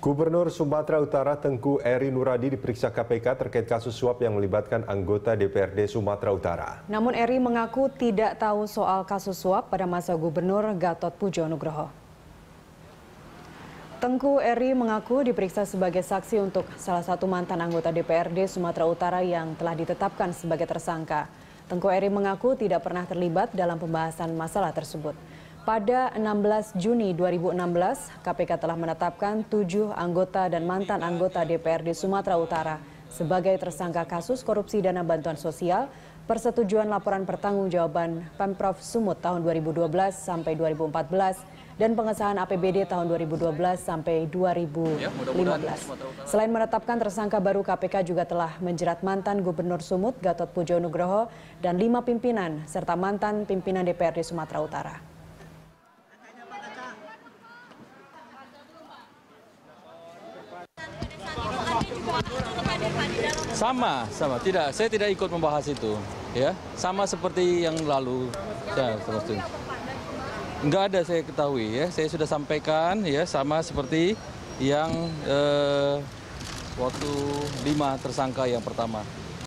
Gubernur Sumatera Utara Tengku Eri Nuradi diperiksa KPK terkait kasus suap yang melibatkan anggota DPRD Sumatera Utara. Namun Eri mengaku tidak tahu soal kasus suap pada masa Gubernur Gatot Pujo Nugroho. Tengku Eri mengaku diperiksa sebagai saksi untuk salah satu mantan anggota DPRD Sumatera Utara yang telah ditetapkan sebagai tersangka. Tengku Eri mengaku tidak pernah terlibat dalam pembahasan masalah tersebut. Pada 16 Juni 2016, KPK telah menetapkan tujuh anggota dan mantan anggota DPRD Sumatera Utara sebagai tersangka kasus korupsi dana bantuan sosial persetujuan laporan pertanggungjawaban Pemprov Sumut tahun 2012 sampai 2014 dan pengesahan APBD tahun 2012 sampai 2015. Ya, Selain menetapkan tersangka baru KPK juga telah menjerat mantan Gubernur Sumut Gatot Pujo Nugroho dan lima pimpinan serta mantan pimpinan DPRD Sumatera Utara. Sama, sama. Tidak, saya tidak ikut membahas itu. Ya, sama seperti yang lalu. Ya, Enggak ada saya ketahui ya. Saya sudah sampaikan ya sama seperti yang eh, waktu lima tersangka yang pertama.